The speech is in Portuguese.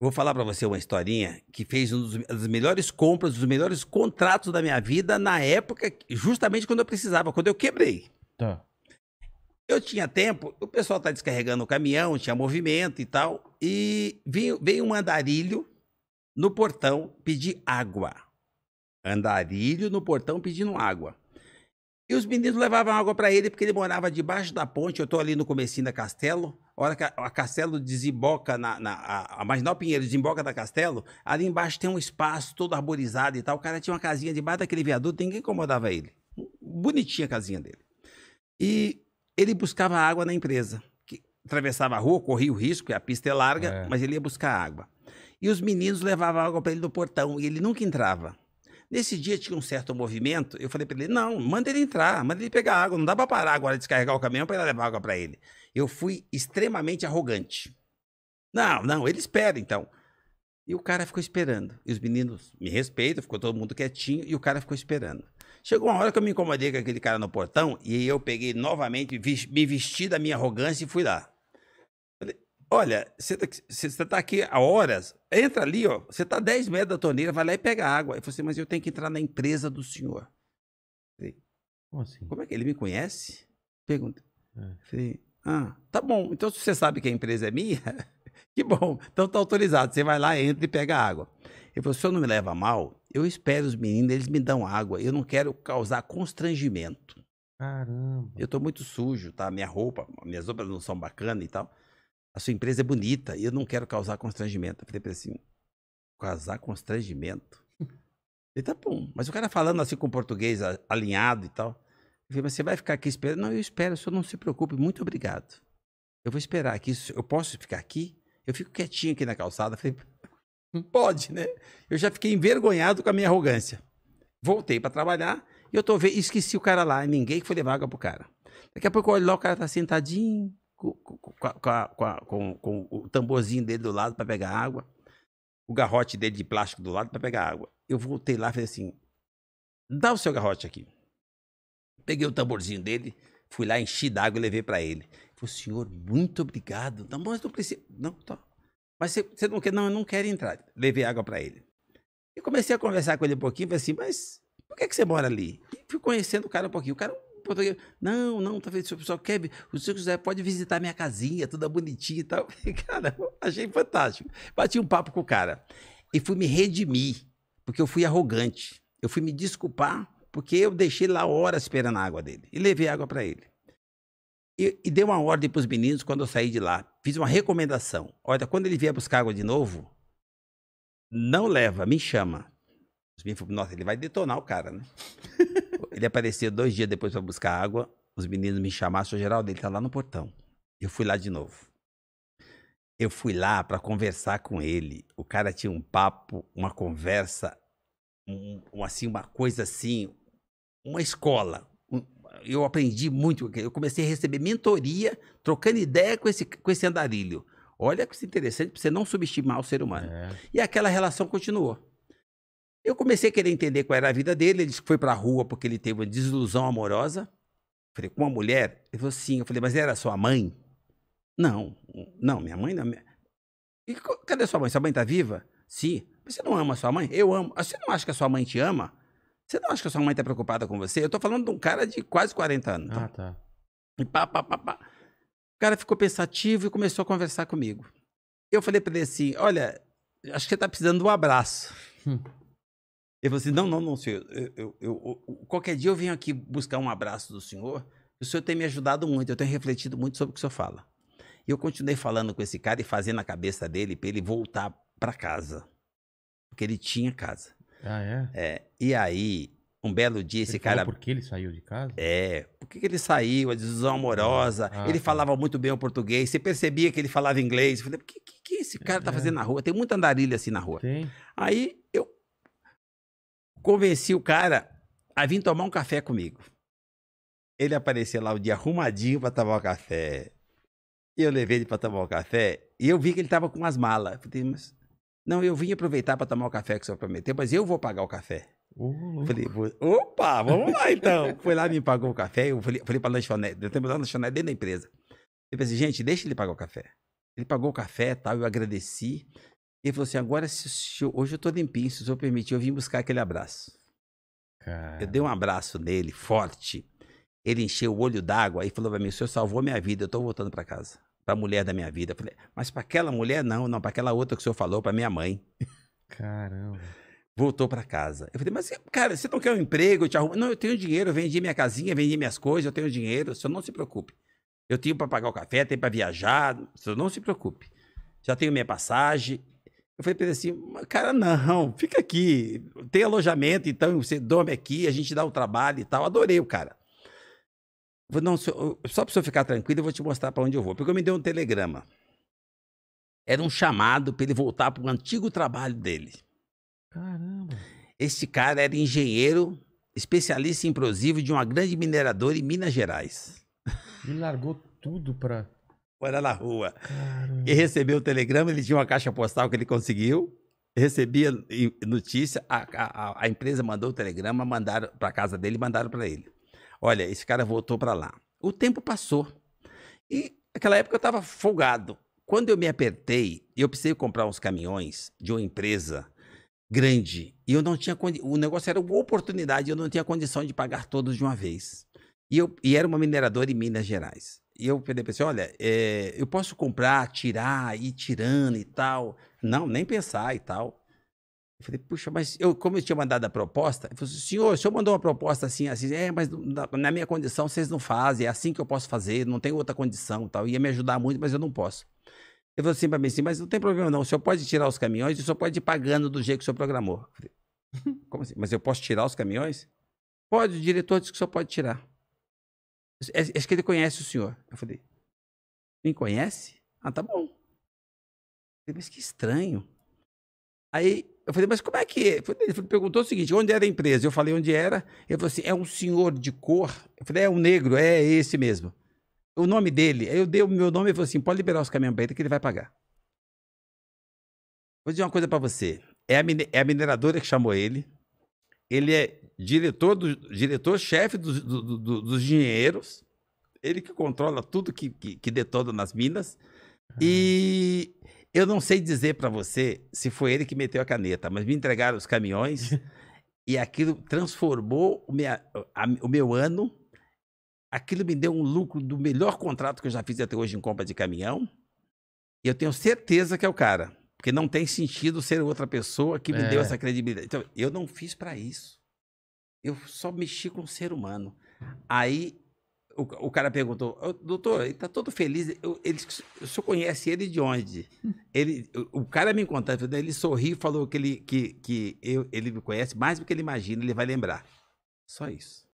Vou falar para você uma historinha que fez uma das melhores compras, dos melhores contratos da minha vida na época, justamente quando eu precisava, quando eu quebrei. Tá. Eu tinha tempo, o pessoal tá descarregando o caminhão, tinha movimento e tal, e veio, veio um andarilho no portão pedir água. Andarilho no portão pedindo água. E os meninos levavam água para ele porque ele morava debaixo da ponte, eu tô ali no comecinho da Castelo, a hora que a, a Castelo desemboca na. na a, a Marginal Pinheiro desemboca da Castelo, ali embaixo tem um espaço todo arborizado e tal. O cara tinha uma casinha debaixo daquele viaduto, ninguém incomodava ele. Bonitinha a casinha dele. E ele buscava água na empresa. Que atravessava a rua, corria o risco, porque é a pista é larga, é. mas ele ia buscar água. E os meninos levavam água para ele do portão e ele nunca entrava. Nesse dia tinha um certo movimento, eu falei para ele: não, manda ele entrar, manda ele pegar água, não dá para parar agora descarregar o caminhão para levar água para ele. Eu fui extremamente arrogante. Não, não, ele espera então. E o cara ficou esperando. E os meninos me respeitam, ficou todo mundo quietinho e o cara ficou esperando. Chegou uma hora que eu me incomodei com aquele cara no portão e eu peguei novamente, me vesti da minha arrogância e fui lá. Olha, você está tá aqui há horas, entra ali, ó. Você está 10 metros da torneira, vai lá e pega água. Eu falei assim, mas eu tenho que entrar na empresa do senhor. Falei, como assim? Como é que ele me conhece? Pergunta. É. Falei, ah, tá bom. Então, se você sabe que a empresa é minha, que bom. Então tá autorizado. Você vai lá, entra e pega água. Ele falou: se eu não me leva mal, eu espero os meninos, eles me dão água. Eu não quero causar constrangimento. Caramba. Eu tô muito sujo, tá? Minha roupa, minhas roupas não são bacanas e tal a sua empresa é bonita e eu não quero causar constrangimento. Eu falei pra ele assim, causar constrangimento? Ele tá bom. Mas o cara falando assim com português alinhado e tal. Eu falei, mas você vai ficar aqui esperando? Não, eu espero, o senhor não se preocupe, muito obrigado. Eu vou esperar aqui, eu posso ficar aqui? Eu fico quietinho aqui na calçada. Eu falei, pode, né? Eu já fiquei envergonhado com a minha arrogância. Voltei para trabalhar e eu tô vendo, esqueci o cara lá, ninguém foi levar água pro cara. Daqui a pouco eu olho lá, o cara tá sentadinho, com, a, com, a, com, com o tamborzinho dele do lado para pegar água, o garrote dele de plástico do lado para pegar água. Eu voltei lá e falei assim: dá o seu garrote aqui. Peguei o tamborzinho dele, fui lá, enchi d'água e levei para ele. Falei, senhor, muito obrigado. Tá não, mas não precisa. Tá. Não, Mas você, você não quer? Não, eu não quero entrar. Levei água para ele. E comecei a conversar com ele um pouquinho, falei assim: mas por que, que você mora ali? E fui conhecendo o cara um pouquinho. O cara é português. Não, não, tá vendo? O pessoal quer. O senhor José pode visitar minha casinha, toda bonitinha e tal. cara, achei fantástico. Bati um papo com o cara. E fui me redimir, porque eu fui arrogante. Eu fui me desculpar, porque eu deixei lá horas esperando a água dele. E levei água para ele. E, e, dei uma ordem para os meninos quando eu saí de lá. Fiz uma recomendação. Olha, quando ele vier buscar água de novo, não leva, me chama. Os meninos falaram, nossa, ele vai detonar o cara, né? Ele apareceu dois dias depois para buscar água. Os meninos me chamaram, seu Geraldo, ele tá lá no portão. Eu fui lá de novo. Eu fui lá para conversar com ele. O cara tinha um papo, uma conversa, um, um, assim, uma coisa assim, uma escola. Um, eu aprendi muito. Eu comecei a receber mentoria, trocando ideia com esse, com esse andarilho. Olha que interessante, para você não subestimar o ser humano. É. E aquela relação continuou. Eu comecei a querer entender qual era a vida dele. Ele disse que foi pra rua porque ele teve uma desilusão amorosa. Falei, com uma mulher? Ele falou, sim. Eu falei, mas era sua mãe? Não, não, minha mãe não. É e cadê sua mãe? Sua mãe tá viva? Sim. Você não ama sua mãe? Eu amo. Ah, você não acha que a sua mãe te ama? Você não acha que a sua mãe tá preocupada com você? Eu tô falando de um cara de quase 40 anos. Tá? Ah, tá. E pá, pá, pá, pá. O cara ficou pensativo e começou a conversar comigo. Eu falei para ele assim: olha, acho que você tá precisando de um abraço. Hum. Ele falou assim: não, não, não, senhor. Eu, eu, eu, eu, qualquer dia eu venho aqui buscar um abraço do senhor. O senhor tem me ajudado muito, eu tenho refletido muito sobre o que o senhor fala. E eu continuei falando com esse cara e fazendo a cabeça dele para ele voltar para casa. Porque ele tinha casa. Ah, é? é e aí, um belo dia, esse cara. Por que ele saiu de casa? É, por que ele saiu? A decisão amorosa. Ah, ele tá. falava muito bem o português. Você percebia que ele falava inglês. Eu falei, o que, que, que, esse cara tá é. fazendo na rua? Tem muita andarilha assim na rua. Tem. Aí eu convenci o cara a vir tomar um café comigo. Ele apareceu lá o dia arrumadinho para tomar um café. Eu levei ele para tomar um café e eu vi que ele estava com as malas. Falei, mas não, eu vim aproveitar para tomar o café que o senhor prometeu, mas eu vou pagar o café. Uhum. Falei, opa, vamos lá então. Foi lá, me pagou o café. Eu falei, falei para a lanchonete, eu tenho lá lanchonete dentro da empresa. Eu disse assim, gente, deixa ele pagar o café. Ele pagou o café tal, eu agradeci. Ele falou assim: agora, se hoje eu tô limpinho, se o senhor permitir, eu vim buscar aquele abraço. Cara. Eu dei um abraço nele, forte. Ele encheu o olho d'água e falou pra mim: o senhor salvou minha vida, eu tô voltando para casa. Pra mulher da minha vida. Eu falei, mas para aquela mulher, não, não, para aquela outra que o senhor falou, para minha mãe. Caramba. Voltou para casa. Eu falei, mas cara, você não quer um emprego? Eu te arrumo. Não, eu tenho dinheiro, eu vendi minha casinha, vendi minhas coisas, eu tenho dinheiro, o senhor não se preocupe. Eu tenho para pagar o café, tenho para viajar, o senhor não se preocupe. Já tenho minha passagem, eu falei para ele assim, cara, não, fica aqui, tem alojamento, então você dorme aqui, a gente dá o trabalho e tal. Adorei o cara. Eu falei, não, só para o senhor ficar tranquilo, eu vou te mostrar para onde eu vou. Porque eu me deu um telegrama. Era um chamado para ele voltar para o antigo trabalho dele. Caramba. Este cara era engenheiro, especialista em prosivo de uma grande mineradora em Minas Gerais. E largou tudo para morar na rua. Caramba. E recebeu o telegrama, ele tinha uma caixa postal que ele conseguiu, recebia notícia, a, a, a empresa mandou o telegrama, mandaram para casa dele, mandaram para ele. Olha, esse cara voltou para lá. O tempo passou. E naquela época eu estava folgado. Quando eu me apertei, eu precisei comprar uns caminhões de uma empresa grande. E eu não tinha o negócio era uma oportunidade, eu não tinha condição de pagar todos de uma vez. E, eu... e era uma mineradora em Minas Gerais. E eu falei para assim, olha, é, eu posso comprar, tirar, ir tirando e tal. Não, nem pensar e tal. Eu falei, puxa, mas eu, como eu tinha mandado a proposta, ele falou assim, senhor, o senhor mandou uma proposta assim, assim, é, mas na, na, minha condição vocês não fazem, é assim que eu posso fazer, não tem outra condição e tal. Ia me ajudar muito, mas eu não posso. Ele falou assim para mim assim, mas não tem problema não, o senhor pode tirar os caminhões e o senhor pode ir pagando do jeito que o senhor programou. Eu falei, como assim? Mas eu posso tirar os caminhões? Pode, o diretor disse que o senhor pode tirar. Acho que ele conhece o senhor. Eu falei, me conhece? Ah, tá bom. Falei, mas que estranho. Aí eu falei, mas como é que é? Ele perguntou o seguinte, onde era a empresa? Eu falei onde era. Ele falou assim, é um senhor de cor? Eu falei, é um negro, é esse mesmo. O nome dele, aí eu dei o meu nome e falei assim, pode liberar os caminhões preta que ele vai pagar. Vou dizer uma coisa para você. É, é a mineradora que chamou ele. Ele é diretor do, diretor-chefe do, do, do, dos engenheiros, ele que controla tudo que, que, que detona nas minas. É. E eu não sei dizer para você se foi ele que meteu a caneta, mas me entregaram os caminhões e aquilo transformou o, minha, a, o meu ano. Aquilo me deu um lucro do melhor contrato que eu já fiz até hoje em compra de caminhão. E eu tenho certeza que é o cara. Porque não tem sentido ser outra pessoa que me é. deu essa credibilidade. Então, eu não fiz para isso. Eu só mexi com o ser humano. Aí o, o cara perguntou, doutor, ele tá todo feliz. Eu, ele, o senhor conhece ele de onde? Ele, o, o cara me contou ele sorriu e falou que, ele, que, que eu, ele me conhece mais do que ele imagina, ele vai lembrar. Só isso.